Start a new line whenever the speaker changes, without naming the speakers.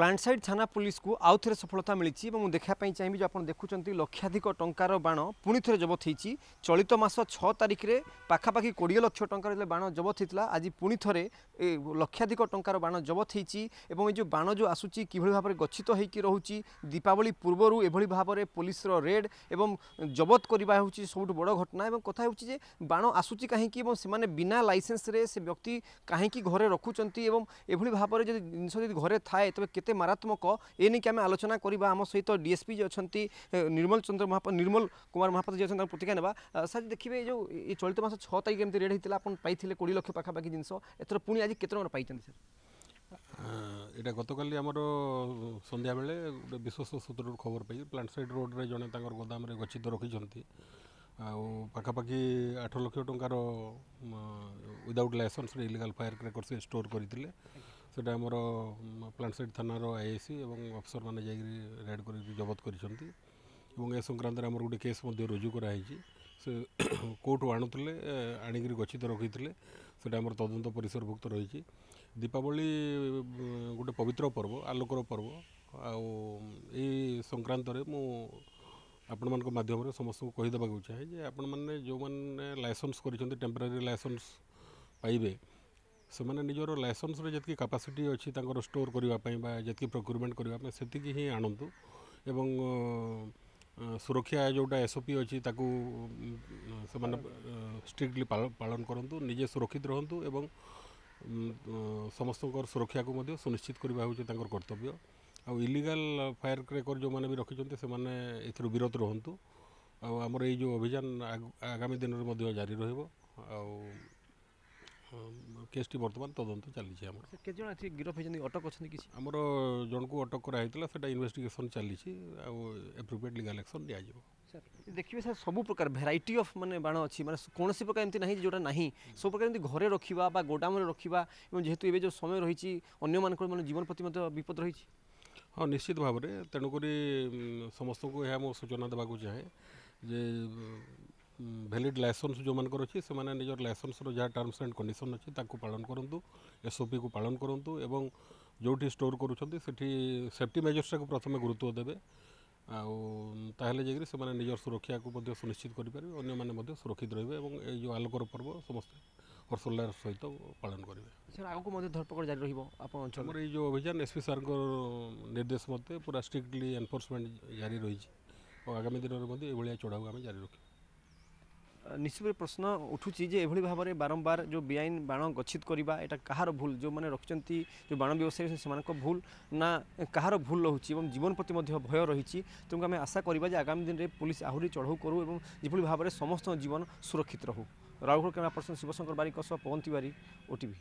ପ୍ଲାଣ୍ଟସାଇଡ୍ ଥାନା ପୁଲିସକୁ ଆଉ ଥରେ ସଫଳତା ମିଳିଛି ଏବଂ ମୁଁ ଦେଖିବା ପାଇଁ ଚାହିଁବି ଯେ ଆପଣ ଦେଖୁଛନ୍ତି ଲକ୍ଷାଧିକ ଟଙ୍କାର ବାଣ ପୁଣି ଥରେ ଜବତ ହୋଇଛି ଚଳିତ ମାସ ଛଅ ତାରିଖରେ ପାଖାପାଖି କୋଡ଼ିଏ ଲକ୍ଷ ଟଙ୍କାର ଯେତେବେଳେ ବାଣ ଜବତ ହୋଇଥିଲା ଆଜି ପୁଣି ଥରେ ଲକ୍ଷାଧିକ ଟଙ୍କାର ବାଣ ଜବତ ହୋଇଛି ଏବଂ ଏ ଯେଉଁ ବାଣ ଯେଉଁ ଆସୁଛି କିଭଳି ଭାବରେ ଗଚ୍ଛିତ ହୋଇକି ରହୁଛି ଦୀପାବଳି ପୂର୍ବରୁ ଏଭଳି ଭାବରେ ପୋଲିସର ରେଡ୍ ଏବଂ ଜବତ କରିବା ହେଉଛି ସବୁଠୁ ବଡ଼ ଘଟଣା ଏବଂ କଥା ହେଉଛି ଯେ ବାଣ ଆସୁଛି କାହିଁକି ଏବଂ ସେମାନେ ବିନା ଲାଇସେନ୍ସରେ ସେ ବ୍ୟକ୍ତି କାହିଁକି ଘରେ ରଖୁଛନ୍ତି ଏବଂ ଏଭଳି ଭାବରେ ଯଦି ଜିନିଷ ଯଦି ଘରେ ଥାଏ ତେବେ କେତେ କେତେ ମାରାତ୍ମକ ଏ ନେଇକି ଆମେ ଆଲୋଚନା କରିବା ଆମ ସହିତ ଡିଏସ୍ପି ଯେ ଅଛନ୍ତି ନିର୍ମଳ ଚନ୍ଦ୍ର ମହାପାତ୍ର ନିର୍ମଳ କୁମାର ମହାପାତ୍ର ଯେ ଅଛନ୍ତି ତାଙ୍କ ପ୍ରତିକ୍ରିୟା ନେବା ସାର୍ ଦେଖିବେ ଏ ଯେଉଁ ଏ ଚଳିତ ମାସ ଛଅ ତାରିଖ ଏମିତି ରେଟ୍ ହେଇଥିଲା ଆପଣ ପାଇଥିଲେ କୋଡ଼ିଏ ଲକ୍ଷ ପାଖାପାଖି ଜିନିଷ ଏଥର ପୁଣି ଆଜି କେତେ ଟଙ୍କା ପାଇଛନ୍ତି ସାର୍
এটা গতকালি আমার সন্ধ্যাবেলে গোটে বিশ্বস্ত সূত্রর খবর পাই প্লান্ট সাইড রোডে জনে তাঁর গোদামে গচ্ছিত রাখিছেন ଆଉ ପାଖାପାଖି ଆଠ ଲକ୍ଷ ଟଙ୍କାର ୱିଦାଉଟ୍ ଲାଇସେନ୍ସରେ ଇଲିଗାଲ୍ ଫାୟାର୍ କ୍ରେକର୍ସ ଷ୍ଟୋର୍ କରିଥିଲେ সেটা আমার প্লান্টসাইড থানার আইআইସି এবং ଅଫିସରମାନେ ଯାଇକରି ରେଡ୍ କରିକି ଜବତ କରିଛନ୍ତି ଏବଂ ଏ ସଂକ୍ରାନ୍ତରେ ଆମର ଗୋଟେ କେସ୍ ମଧ୍ୟ ରୁଜୁ କରାହେଇଛି ସେ କେଉଁଠୁ ଆଣୁଥିଲେ ଆଣିକିରି ଗଛିତ ରଖିଥିଲେ ସେଟା ଆମର ତଦନ୍ତ ପରିସରଭୁକ୍ତ ରହିଛି ଦୀପାବଳି ଗୋଟେ ପବିତ୍ର ପର୍ବ ଆଲୋକର ପର୍ବ ଆଉ ଏଇ ସଂକ୍ରାନ୍ତରେ ମୁଁ ଆପଣମାନଙ୍କ ମାଧ୍ୟମରେ ସମସ୍ତଙ୍କୁ କହିଦେବାକୁ ଚାହେଁ ଯେ ଆପଣମାନେ ଯେଉଁମାନେ ଲାଇସେନ୍ସ କରିଛନ୍ତି ଟେମ୍ପରାରୀ ଲାଇସେନ୍ସ ପାଇବେ ସେମାନେ ନିଜର ଲାଇସେନ୍ସରେ ଯେତିକି କାପାସିଟି ଅଛି ତାଙ୍କର ଷ୍ଟୋର୍ କରିବା ପାଇଁ ବା ଯେତିକି ପ୍ରକ୍ୟୁରମେଣ୍ଟ କରିବା ପାଇଁ ସେତିକି ହିଁ ଆଣନ୍ତୁ ଏବଂ ସୁରକ୍ଷା ଯେଉଁଟା ଏସ୍ ଓ ପି ଅଛି ତାକୁ ସେମାନେ ଷ୍ଟ୍ରିକ୍ଟଲି ପାଳନ କରନ୍ତୁ ନିଜେ ସୁରକ୍ଷିତ ରହନ୍ତୁ ଏବଂ ସମସ୍ତଙ୍କର ସୁରକ୍ଷାକୁ ମଧ୍ୟ ସୁନିଶ୍ଚିତ କରିବା ହେଉଛି ତାଙ୍କର କର୍ତ୍ତବ୍ୟ ଆଉ ଇଲିଗାଲ୍ ଫାୟାର କ୍ରେକର ଯେଉଁମାନେ ବି ରଖିଛନ୍ତି ସେମାନେ ଏଥିରୁ ବିରତ ରୁହନ୍ତୁ ଆଉ ଆମର ଏଇ ଯେଉଁ ଅଭିଯାନ ଆଗାମୀ ଦିନରେ ମଧ୍ୟ ଜାରି ରହିବ ଆଉ কেসটি বর্তমান তদন্ত চালিছে আমার কেজন আছি গিরফ হয়েছেন অটক অছেন কিছু আমার জনকু অটক করা হয়েছিল সেটা ইনভেস্টিগেশন চালিছে আর এপ্রোপ্রিয়েট লিগাল একশন দিয়া যাব
স্যার দেখবে স্যার সব প্রকার ভেরাইটি অফ মানে বাণ আছে মানে কোণী প্রকার এমতি নাই যেটা নাই সব প্রকার এমতি ঘরে রাখিবা বা গোডামে রাখিবা এবং যেহেতু এবে যে সময় রয়েছে অন্য মানকর মানে জীবন প্রতি মধ্যে বিপদ রয়েছে
হ্যাঁ নিশ্চিত ভাবে ତେଣୁକରି ସମସ୍ତଙ୍କୁ ଏହା সূচনা ସୂଚନା ଦେବାକୁ ଚାହେଁ ଯେ ভ্যালিড লাইসেন্স যেমানকর অছি সেমানে নিজের লাইসেন্সর যা টার্মস এন্ড কন্ডিশন অছি তাকু পালন করন্তু এসওপি কু পালন করন্তু এবং ଯେଉଁଠି ଷ୍ଟୋର୍ କରୁଛନ୍ତି ସେଠି ସେଫ୍ଟି ମେଜର୍ସଟାକୁ ପ୍ରଥମେ ଗୁରୁତ୍ୱ ଦେବେ ଆଉ ତାହେଲେ ଯାଇକରି ସେମାନେ ନିଜର ସୁରକ୍ଷାକୁ ମଧ୍ୟ ସୁନିଶ୍ଚିତ କରିପାରିବେ ଅନ୍ୟମାନେ ମଧ୍ୟ ସୁରକ୍ଷିତ ରହିବେ ଏବଂ ଏଇ ଯେଉଁ ଆଲୋକର ପର୍ବ ସମସ୍ତେ ହର୍ଷୋଲ୍ଲାସ ସହିତ ପାଳନ କରିବେ
ସାର୍ ଆଗକୁ ମଧ୍ୟ ଧରପକଡ଼ ଜାରି ରହିବ ଆପଣ ଅଞ୍ଚଳରେ ଏଇ
ଯେଉଁ ଅଭିଯାନ ଏସ୍ ପି ସାର୍ଙ୍କ ନିର୍ଦ୍ଦେଶ ମତେ ପୁରା ଷ୍ଟ୍ରିକ୍ଟଲି ଏନ୍ଫୋର୍ସମେଣ୍ଟ ଜାରି ରହିଛି ଆଉ ଆଗାମୀ ଦିନରେ ମଧ୍ୟ ଏଇଭଳିଆ ଚଢ଼ାଉ
ଆମେ ଜାରି ରଖିବୁ ନିଶ୍ଚିତ ପ୍ରଶ୍ନ ଉଠୁଛି ଯେ ଏଭଳି ଭାବରେ ବାରମ୍ବାର ଯେଉଁ ବେଆଇନ ବାଣ ଗଚ୍ଛିତ କରିବା ଏଇଟା କାହାର ଭୁଲ ଯେଉଁମାନେ ରଖିଛନ୍ତି ଯେଉଁ ବାଣ ବ୍ୟବସାୟୀ ସେମାନଙ୍କ ଭୁଲ ନା କାହାର ଭୁଲ ରହୁଛି ଏବଂ ଜୀବନ ପ୍ରତି ମଧ୍ୟ ଭୟ ରହିଛି ତେଣୁ ଆମେ ଆଶା କରିବା ଯେ ଆଗାମୀ ଦିନରେ ପୁଲିସ୍ ଆହୁରି ଚଢ଼ଉ କରୁ ଏବଂ ଯେଭଳି ଭାବରେ ସମସ୍ତଙ୍କ ଜୀବନ ସୁରକ୍ଷିତ ରହୁ ରାଉରକେଲା କ୍ୟାମେରା ପର୍ସନ ଶିବଶଙ୍କର ବାରିକ ସହ ପବନ ତିୱାରୀ ଓଟିଭି